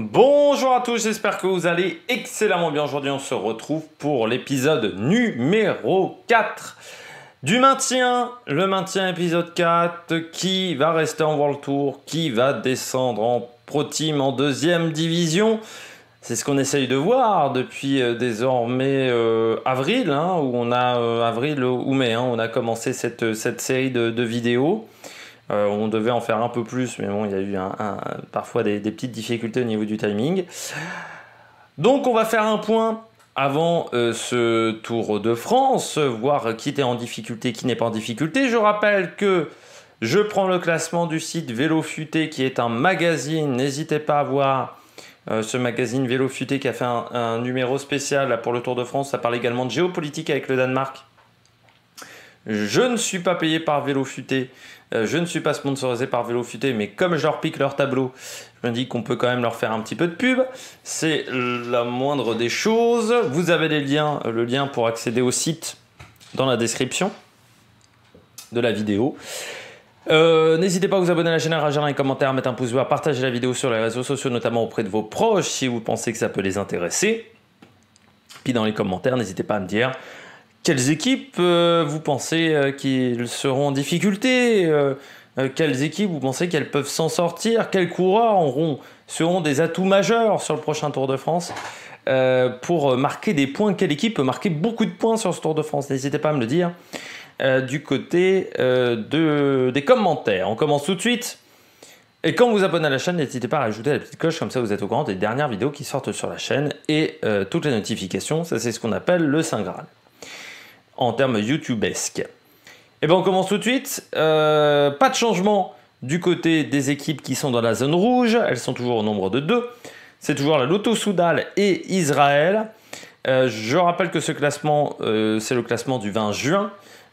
Bonjour à tous, j'espère que vous allez excellemment bien. Aujourd'hui, on se retrouve pour l'épisode numéro 4 du maintien. Le maintien épisode 4 qui va rester en World Tour, qui va descendre en Pro Team en deuxième division. C'est ce qu'on essaye de voir depuis euh, désormais euh, avril, hein, où on a euh, avril ou mai, hein, on a commencé cette, cette série de vidéos. Euh, on devait en faire un peu plus, mais bon, il y a eu parfois des, petites difficultés au niveau du timing. Donc on va faire un point avant euh, ce Tour de France, voir qui était en difficulté, qui n'est pas en difficulté. Je rappelle que je prends le classement du site Vélo Futé, qui est un magazine. N'hésitez pas à voir euh, ce magazine Vélo Futé qui a fait un, numéro spécial pour le Tour de France. Ça parle également de géopolitique avec le Danemark. Je ne suis pas payé par Vélo Futé, euh, je ne suis pas sponsorisé par Vélo Futé, mais comme je leur pique leur tableau, je me dis qu'on peut quand même leur faire un petit peu de pub. C'est la moindre des choses. Vous avez liens, euh, le lien pour accéder au site dans la description de la vidéo. Euh, n'hésitez pas à vous abonner à la chaîne, à rajouter un commentaire, à mettre un pouce bleu, à partager la vidéo sur les réseaux sociaux, notamment auprès de vos proches si vous pensez que ça peut les intéresser. Puis dans les commentaires, n'hésitez pas à me dire quelles équipes euh, vous pensez euh, qu'elles seront en difficulté euh, Quelles équipes vous pensez qu'elles peuvent s'en sortir Quels coureurs seront des atouts majeurs sur le prochain Tour de France pour marquer des points Quelle équipe peut marquer beaucoup de points sur ce Tour de France N'hésitez pas à me le dire du côté des commentaires. On commence tout de suite. Et quand vous vous abonnez à la chaîne, n'hésitez pas à rajouter la petite cloche, comme ça vous êtes au courant des dernières vidéos qui sortent sur la chaîne et toutes les notifications. Ça, c'est ce qu'on appelle le Saint Graal en termes YouTube-esque. Et eh bien on commence tout de suite. Euh, pas de changement du côté des équipes qui sont dans la zone rouge. Elles sont toujours au nombre de deux. C'est toujours la Soudal et Israël. Euh, je rappelle que ce classement, euh, c'est le classement du 20 juin,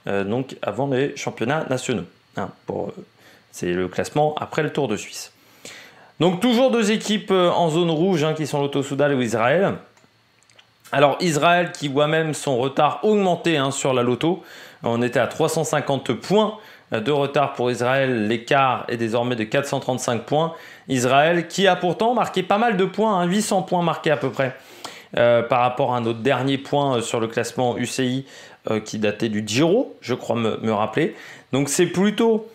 donc avant les championnats nationaux. Hein, c'est le classement après le Tour de Suisse. Donc toujours deux équipes en zone rouge hein, qui sont l'Auto Soudal ou Israël. Alors Israël qui voit même son retard augmenter hein, sur la loto. On était à 350 points de retard pour Israël. L'écart est désormais de 435 points. Israël qui a pourtant marqué pas mal de points, 800 hein, points marqués à peu près. Euh, par rapport à notre dernier point euh, sur le classement UCI euh, qui datait du Giro, je crois me, rappeler. Donc c'est plutôt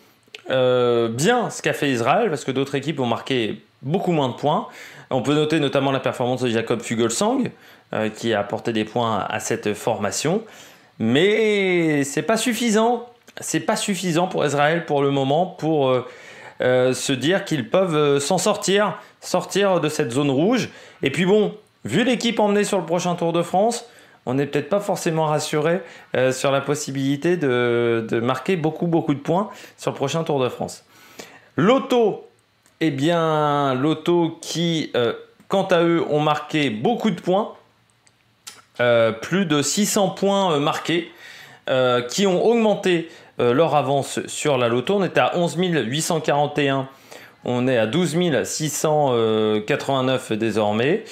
bien ce qu'a fait Israël parce que d'autres équipes ont marqué beaucoup moins de points. On peut noter notamment la performance de Jacob Fugelsang euh, qui a apporté des points à cette formation. Mais c'est pas suffisant. C'est pas suffisant pour Israël pour le moment pour euh, euh, se dire qu'ils peuvent s'en sortir, sortir de cette zone rouge. Et puis bon, vu l'équipe emmenée sur le prochain Tour de France, on n'est peut-être pas forcément rassuré sur la possibilité de, marquer beaucoup beaucoup de points sur le prochain Tour de France. L'auto, eh bien, l'auto qui, quant à eux, ont marqué beaucoup de points euh, plus de 600 points euh, marqués euh, qui ont augmenté leur avance sur la loto. On était à 11 841. On est à 12 689 désormais.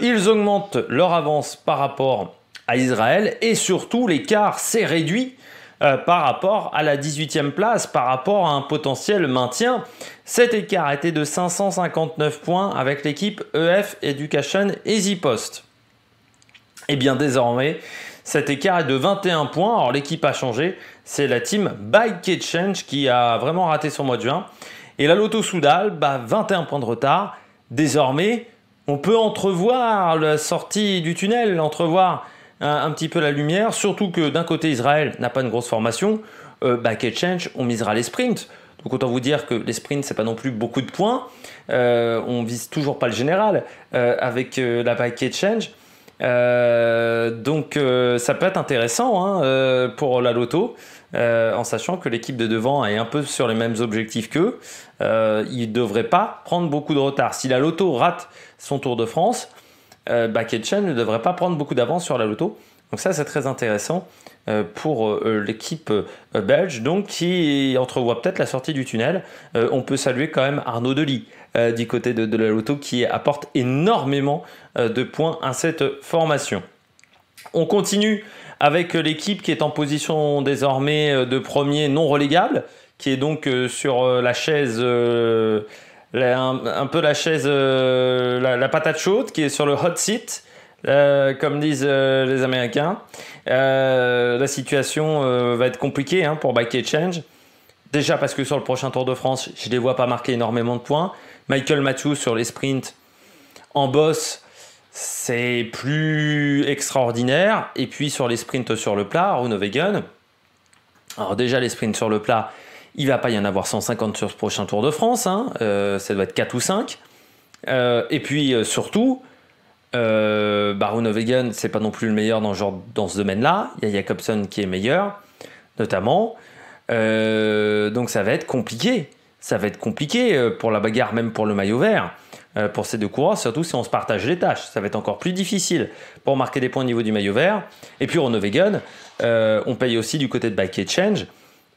ils augmentent leur avance par rapport à Israël et surtout l'écart s'est réduit par rapport à la 18e place, par rapport à un potentiel maintien. Cet écart était de 559 points avec l'équipe EF Education Post. Et eh bien désormais, cet écart est de 21 points. Alors l'équipe a changé, c'est la team Bike Change qui a vraiment raté son mois de juin. Et la Lotto Soudal, 21 bah, points de retard. Désormais, on peut entrevoir la sortie du tunnel, entrevoir un, petit peu la lumière, surtout que d'un côté Israël n'a pas une grosse formation, euh, Bike Change, on misera les sprints. Donc autant vous dire que les sprints, c'est pas non plus beaucoup de points. Euh, on vise toujours pas le général euh, avec euh, la Bike Change. Euh, donc euh, ça peut être intéressant hein, euh, pour la loto, en sachant que l'équipe de devant est un peu sur les mêmes objectifs qu'eux. ils ne devraient pas prendre beaucoup de retard. Si la loto rate son Tour de France, euh, ne devrait pas prendre beaucoup d'avance sur la loto. Donc ça, c'est très intéressant euh, pour euh, l'équipe euh, belge, donc qui entrevoit peut-être la sortie du tunnel. On peut saluer quand même Arnaud Delis du côté de, la Loto qui apporte énormément de points à cette formation. On continue avec l'équipe qui est en position désormais de premier non relégable, qui est donc sur la chaise. Un, peu la chaise, la patate chaude qui est sur le hot seat euh, comme disent euh, les Américains. Euh, la situation va être compliquée hein, pour Bike Change. Déjà parce que sur le prochain Tour de France, je ne les vois pas marquer énormément de points. Michael Matthews sur les sprints en boss, c'est plus extraordinaire. Et puis sur les sprints sur le plat, Runo Vegan. Alors déjà les sprints sur le plat, il va pas y en avoir 150 sur ce prochain Tour de France. Hein. ça doit être 4 ou 5. et puis surtout, euh, Ovegan c'est pas non plus le meilleur dans, ce domaine-là. Il y a Jacobson qui est meilleur, notamment. Euh, donc ça va être compliqué. Ça va être compliqué euh, pour la bagarre, même pour le maillot vert, euh, pour ces deux coureurs, surtout si on se partage les tâches. Ça va être encore plus difficile pour marquer des points au niveau du maillot vert. Et puis Renault euh, on paye aussi du côté de Bike Exchange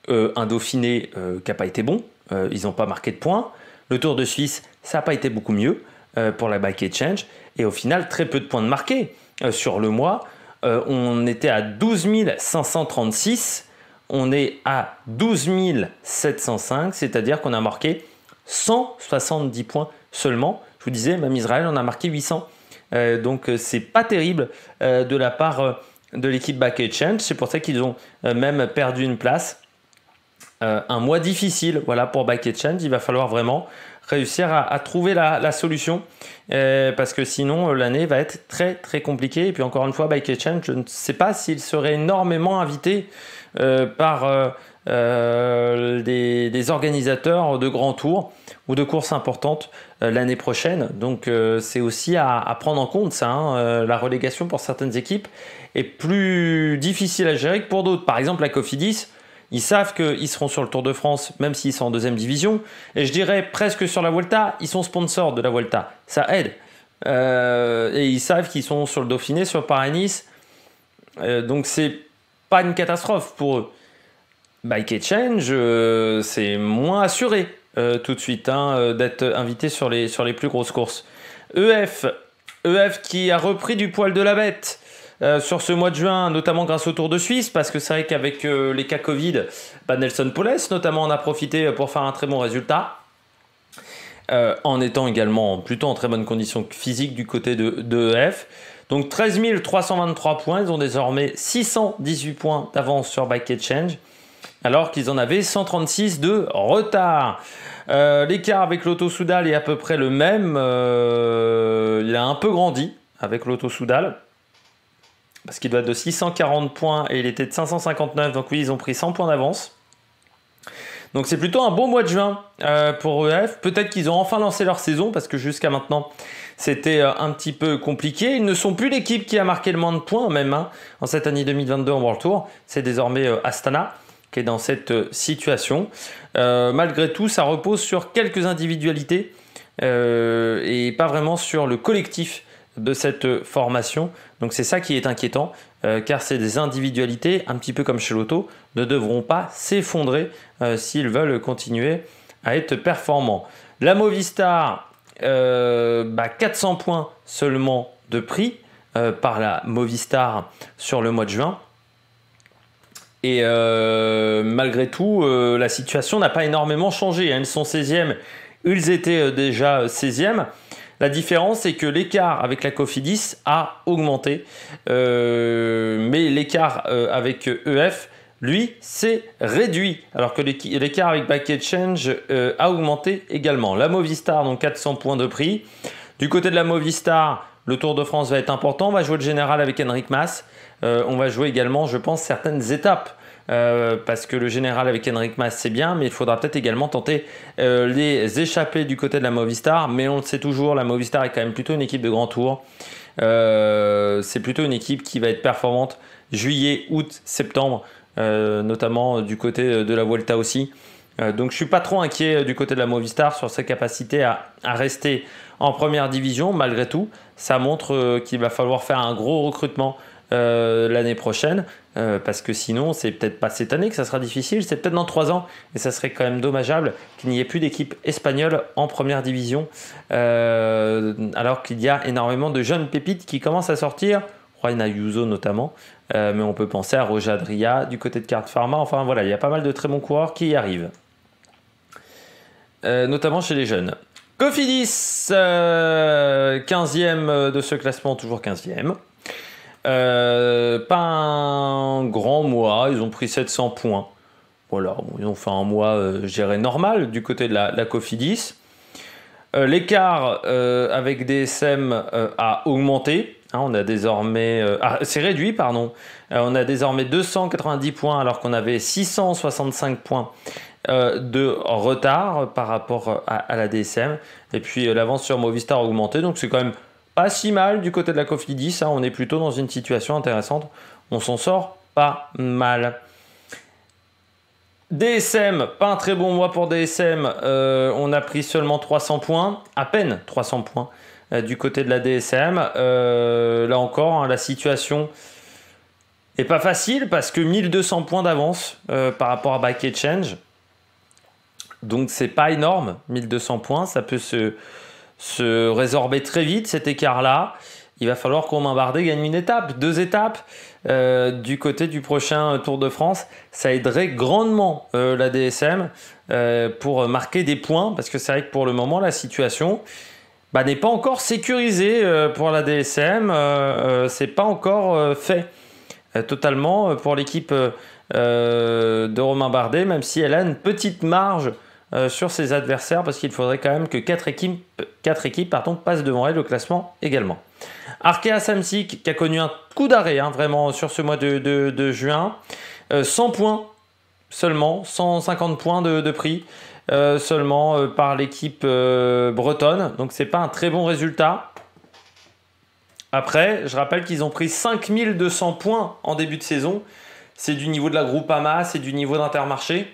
un Dauphiné qui n'a pas été bon. ils n'ont pas marqué de points. Le Tour de Suisse, ça n'a pas été beaucoup mieux. Euh, pour la Back Exchange, Et au final, très peu de points de marqué euh, sur le mois. Euh, on était à 12 536. On est à 12 705, c'est-à-dire qu'on a marqué 170 points seulement. Je vous disais, même Israël en a marqué 800. donc c'est pas terrible de la part de l'équipe Back Change. C'est pour ça qu'ils ont même perdu une place. un mois difficile, voilà pour Back Change. Il va falloir vraiment réussir à, trouver la, solution euh, parce que sinon euh, l'année va être très très compliquée. Et puis encore une fois, Bike Kitchen, je ne sais pas s'il serait énormément invité euh, par des, organisateurs de grands tours ou de courses importantes l'année prochaine. Donc c'est aussi à, prendre en compte ça. Hein, la relégation pour certaines équipes est plus difficile à gérer que pour d'autres. Par exemple, la Cofidis ils savent qu'ils seront sur le Tour de France, même s'ils sont en deuxième division. Et je dirais presque sur la Volta, ils sont sponsors de la Vuelta. Ça aide. Euh, et ils savent qu'ils sont sur le Dauphiné, sur Paris-Nice. Euh, donc c'est pas une catastrophe pour eux. Bike Exchange, euh, c'est moins assuré euh, tout de suite hein, d'être invité sur les, sur les plus grosses courses. EF, EF qui a repris du poil de la bête euh, sur ce mois de juin, notamment grâce au Tour de Suisse, parce que c'est vrai qu'avec euh, les cas Covid, bah, Nelson Poles notamment en a profité euh, pour faire un très bon résultat. en étant également plutôt en très bonne condition physique du côté de, de EF. Donc 13 323 points, ils ont désormais 618 points d'avance sur Bike Exchange, alors qu'ils en avaient 136 de retard. L'écart avec l'Auto Soudal est à peu près le même, il a un peu grandi avec l'Auto Soudal parce qu'il doit être de 640 points et il était de 559. Donc oui, ils ont pris 100 points d'avance. Donc c'est plutôt un bon mois de juin euh, pour EF. Peut-être qu'ils ont enfin lancé leur saison parce que jusqu'à maintenant c'était euh, un petit peu compliqué. Ils ne sont plus l'équipe qui a marqué le moins de points même hein. en cette année 2022 en World Tour. C'est désormais euh, Astana qui est dans cette situation. malgré tout, ça repose sur quelques individualités et pas vraiment sur le collectif de cette formation. Donc c'est ça qui est inquiétant, euh, car ces des individualités, un petit peu comme chez l'auto, ne devront pas s'effondrer euh, s'ils veulent continuer à être performants. La Movistar, 400 euh, bah, points seulement de prix par la Movistar sur le mois de juin. Et malgré tout, la situation n'a pas énormément changé. Hein. elles sont 16e, ils étaient déjà 16e. La différence, c'est que l'écart avec la Cofidis a augmenté, euh, mais l'écart euh, avec EF, lui, s'est réduit, alors que l'écart avec Back change euh, a augmenté également. La Movistar, donc 400 points de prix. Du côté de la Movistar, le Tour de France va être important. On va jouer le général avec Henrik Mass. on va jouer également, je pense, certaines étapes. Euh, parce que le général avec Henrik Mas c'est bien, mais il faudra peut-être également tenter euh, les échapper du côté de la Movistar. Mais on le sait toujours, la Movistar est quand même plutôt une équipe de grand tour. Euh, c'est plutôt une équipe qui va être performante juillet, août, septembre, notamment du côté de la Vuelta aussi. donc je suis pas trop inquiet du côté de la Movistar sur sa capacité à rester en première division malgré tout. Ça montre qu'il va falloir faire un gros recrutement euh, l'année prochaine, euh, parce que sinon, c'est peut-être pas cette année que ça sera difficile, c'est peut-être dans trois ans, et ça serait quand même dommageable qu'il n'y ait plus d'équipe espagnole en première division, euh, alors qu'il y a énormément de jeunes pépites qui commencent à sortir, Juan Yuzo notamment, mais on peut penser à Rojadria du côté de Card Pharma, enfin voilà, il y a pas mal de très bons coureurs qui y arrivent, notamment chez les jeunes. Cofidis, 15e de ce classement, toujours 15e. Euh, pas un grand mois, ils ont pris 700 points. Voilà, ils ont fait un mois, géré euh, normal du côté de la, la Cofidis. Euh, l'écart avec DSM e a augmenté. Hein, on a désormais. Ah, c'est réduit, pardon. on a désormais 290 points alors qu'on avait 665 points de retard par rapport à, à la DSM. E Et puis l'avance sur Movistar a augmenté, donc c'est quand même pas si mal du côté de la Cofidis. ça hein. on est plutôt dans une situation intéressante. On s'en sort pas mal. DSM, pas un très bon mois pour DSM. Euh, on a pris seulement 300 points, à peine 300 points euh, du côté de la DSM. Euh, là encore, hein, la situation est pas facile parce que 1200 points d'avance par rapport à Back Change. Donc c'est pas énorme, 1200 points, ça peut se, se résorber très vite cet écart-là. Il va falloir qu'on Bardet gagne une étape, deux étapes euh, du côté du prochain Tour de France. Ça aiderait grandement euh, la DSM euh, pour marquer des points, parce que c'est vrai que pour le moment, la situation bah, n'est pas encore sécurisée pour la DSM. c'est pas encore fait totalement pour l'équipe de Romain Bardet, même si elle a une petite marge euh, sur ses adversaires parce qu'il faudrait quand même que 4 équipes, euh, passent devant elle au classement également. Arkea Samsic qui a connu un coup d'arrêt hein, vraiment sur ce mois de, juin. 100 euh, points seulement, 150 points de, prix seulement par l'équipe bretonne. Donc ce n'est pas un très bon résultat. Après, je rappelle qu'ils ont pris 5200 points en début de saison. C'est du niveau de la groupe Groupama, c'est du niveau d'Intermarché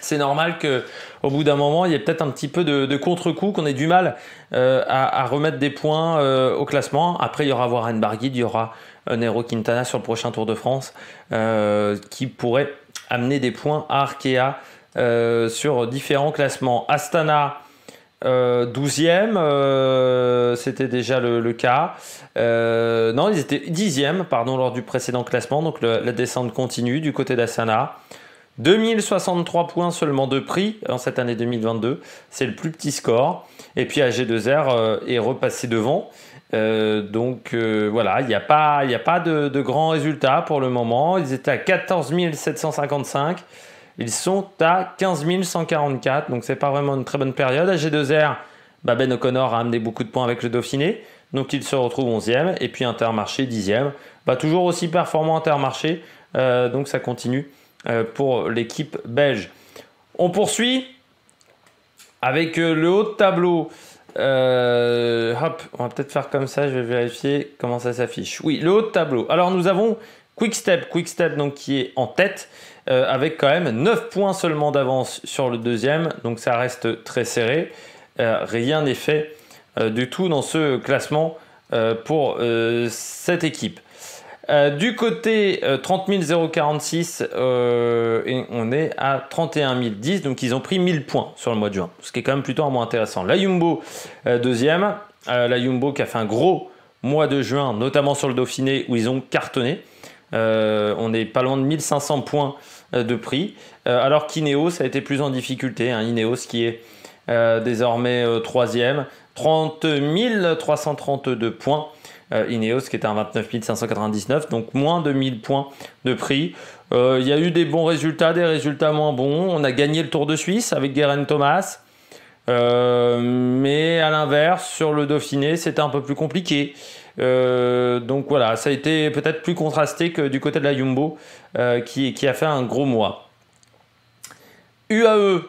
c'est normal que au bout d'un moment, il y ait peut-être un petit peu de, contre-coup, qu'on ait du mal euh, à, remettre des points euh, au classement. Après, il y aura Warren Barguid, il y aura euh, Nero Quintana sur le prochain Tour de France, qui pourrait amener des points à Arkea sur différents classements. Astana, 12e, c'était déjà le, cas. non, ils étaient 10e, pardon, lors du précédent classement. Donc la descente continue du côté d'Astana. 2063 points seulement de prix en cette année 2022. C'est le plus petit score. Et puis AG2R euh, est repassé devant. Euh, donc euh, voilà, il n'y a pas, a pas de, grands résultats pour le moment. Ils étaient à 14 755. Ils sont à 15 144. Donc c'est pas vraiment une très bonne période. AG2R, bah, Ben O'Connor a amené beaucoup de points avec le Dauphiné. Donc ils se retrouve 11e. Et puis Intermarché 10e. Bah, toujours aussi performant Intermarché. donc ça continue euh, pour l'équipe belge. On poursuit avec euh, le haut de tableau. Euh, hop, on va peut-être faire comme ça, je vais vérifier comment ça s'affiche. Oui, le haut de tableau. Alors nous avons Quickstep Step, donc qui est en tête avec quand même 9 points seulement d'avance sur le deuxième, donc ça reste très serré. rien n'est fait du tout dans ce classement pour cette équipe. Euh, du côté 30 euh, 046, euh, et on est à 31 010, donc ils ont pris 1000 points sur le mois de juin, ce qui est quand même plutôt un mois intéressant. La Yumbo deuxième, la Yumbo qui a fait un gros mois de juin, notamment sur le Dauphiné, où ils ont cartonné. on est pas loin de 1500 points de prix, alors qu'Ineos a été plus en difficulté, hein. Ineos qui est désormais troisième, 30 332 points. Euh, Ineos qui était à 29 599, donc moins de 1000 points de prix. Euh, il y a eu des bons résultats, des résultats moins bons. On a gagné le Tour de Suisse avec Guerin Thomas. Euh, mais à l'inverse, sur le Dauphiné, c'était un peu plus compliqué. donc voilà, ça a été peut-être plus contrasté que du côté de la Jumbo, qui, qui, a fait un gros mois. UAE,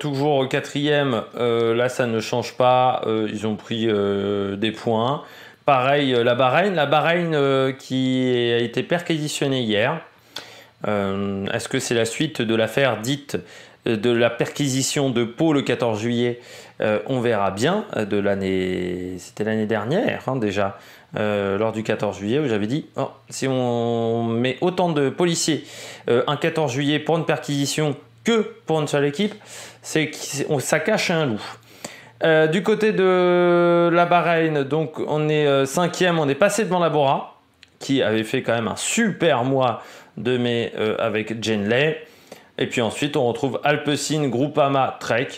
toujours quatrième, là ça ne change pas, ils ont pris des points. Pareil, euh, la Bahreïn, la Bahreïn euh, qui a été perquisitionnée hier. Euh, est-ce que c'est la suite de l'affaire dite de la perquisition de Pau le 14 juillet On verra bien. De l'année, c'était l'année dernière hein, déjà, lors du 14 juillet où j'avais dit oh, si on met autant de policiers un 14 juillet pour une perquisition que pour une seule équipe, ça cache un loup. Euh, du côté de la Bahreïn, donc on est euh, cinquième, on est passé devant la Bora, qui avait fait quand même un super mois de mai euh, avec Jane Et puis ensuite, on retrouve Alpecin, Groupama, Trek,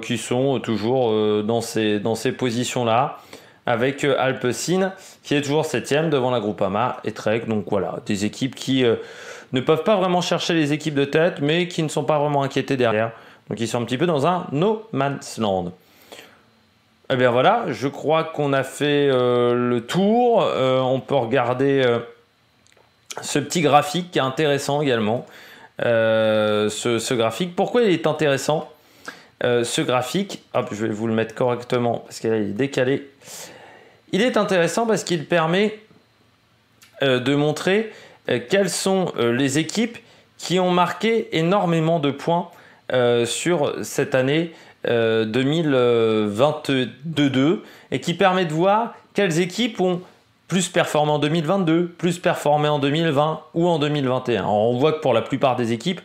qui sont toujours dans ces, dans ces positions-là avec Alpecin qui est toujours septième devant la Groupama et Trek. Donc voilà, des équipes qui ne peuvent pas vraiment chercher les équipes de tête, mais qui ne sont pas vraiment inquiétées derrière. Donc ils sont un petit peu dans un no man's land. Eh bien voilà, je crois qu'on a fait euh, le tour. Euh, on peut regarder euh, ce petit graphique qui est intéressant également. Ce, graphique, pourquoi il est intéressant Ce graphique, hop, je vais vous le mettre correctement parce qu'il est décalé. Il est intéressant parce qu'il permet de montrer quelles sont les équipes qui ont marqué énormément de points sur cette année 2022 euh, 2022 et qui permet de voir quelles équipes ont plus performé en 2022, plus performé en 2020 ou en 2021. on voit que pour la plupart des équipes,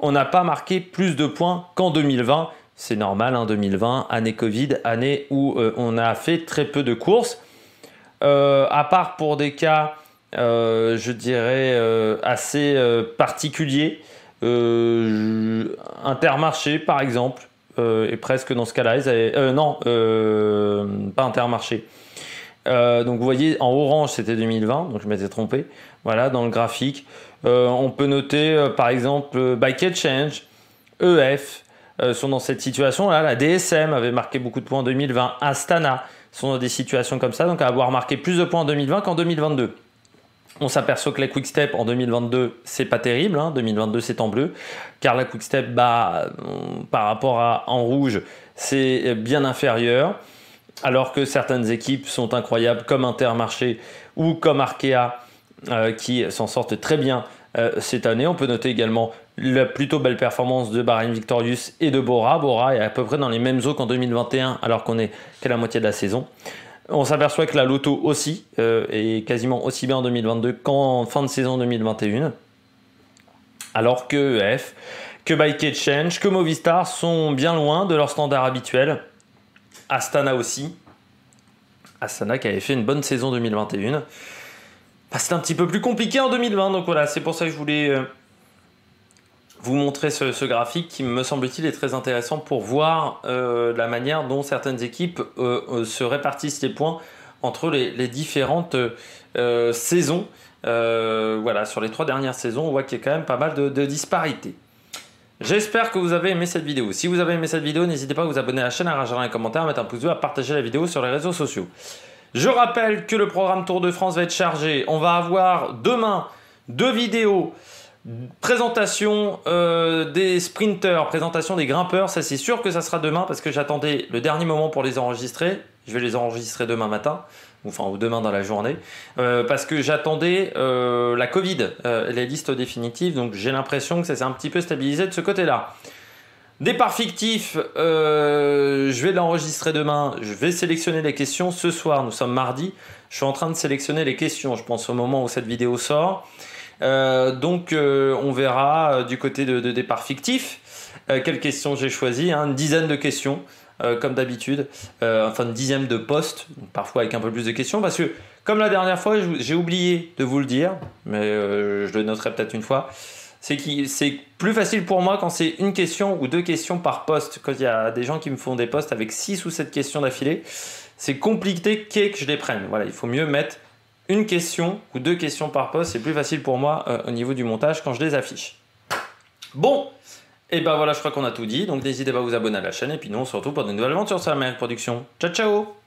on n'a pas marqué plus de points qu'en 2020. C'est normal, hein, 2020, année Covid, année où euh, on a fait très peu de courses. Euh, à part pour des cas, je dirais, assez particuliers, Intermarché par exemple, euh, et presque dans ce cas-là, euh, non, euh, pas Intermarché. donc vous voyez, en orange c'était 2020, donc je m'étais trompé. Voilà, dans le graphique. on peut noter par exemple Bike Change, EF, sont dans cette situation. Là, la DSM avait marqué beaucoup de points en 2020. Astana sont dans des situations comme ça, donc à avoir marqué plus de points en 2020 qu'en 2022. On s'aperçoit que la Quick Step en 2022, c'est pas terrible. 2022, hein. c'est en bleu. Car la Quick Step, bah, par rapport à en rouge, c'est bien inférieur. Alors que certaines équipes sont incroyables, comme Intermarché ou comme Arkea, euh, qui s'en sortent très bien euh, cette année. On peut noter également la plutôt belle performance de Bahrain Victorious et de Bora. Bora est à peu près dans les mêmes eaux qu'en 2021, alors qu'on est qu'à la moitié de la saison. On s'aperçoit que la Loto aussi euh, est quasiment aussi bien en 2022 qu'en fin de saison 2021. Alors que EF, que Bike Change, que Movistar sont bien loin de leur standard habituel. Astana aussi. Astana qui avait fait une bonne saison 2021. Bah, c'est un petit peu plus compliqué en 2020, donc voilà, c'est pour ça que je voulais. Euh, vous montrer ce, graphique qui, me semble-t-il, est très intéressant pour voir euh, la manière dont certaines équipes euh, euh, se répartissent les points entre les, différentes saisons. voilà, sur les trois dernières saisons, on voit qu'il y a quand même pas mal de, disparités. J'espère que vous avez aimé cette vidéo. Si vous avez aimé cette vidéo, n'hésitez pas à vous abonner à la chaîne, à rajouter un commentaire, à mettre un pouce bleu, à partager la vidéo sur les réseaux sociaux. Je rappelle que le programme Tour de France va être chargé. On va avoir demain deux vidéos. Présentation euh, des sprinters, présentation des grimpeurs, ça c'est sûr que ça sera demain parce que j'attendais le dernier moment pour les enregistrer. Je vais les enregistrer demain matin, enfin ou demain dans la journée, euh, parce que j'attendais euh, la Covid, les listes définitives, donc j'ai l'impression que ça s'est un petit peu stabilisé de ce côté-là. Départ fictif, je vais l'enregistrer demain, je vais sélectionner les questions ce soir, nous sommes mardi, je suis en train de sélectionner les questions, je pense au moment où cette vidéo sort. Euh, donc euh, on verra euh, du côté de, départ fictif quelles questions j'ai choisi hein, une dizaine de questions. comme d'habitude, enfin une dixième de postes parfois avec un peu plus de questions, parce que comme la dernière fois, j'ai oublié de vous le dire, mais je le noterai peut-être une fois, c'est qui c'est plus facile pour moi quand c'est une question ou deux questions par poste, quand il y a des gens qui me font des postes avec six ou sept questions d'affilée, c'est compliqué qu'est que je les prenne. Voilà, il faut mieux mettre une question ou deux questions par poste, c'est plus facile pour moi euh, au niveau du montage quand je les affiche. Bon, et ben voilà, je crois qu'on a tout dit, donc n'hésitez pas à vous abonner à la chaîne, et puis nous on se retrouve pour de nouvelles aventures sur la Production. Ciao ciao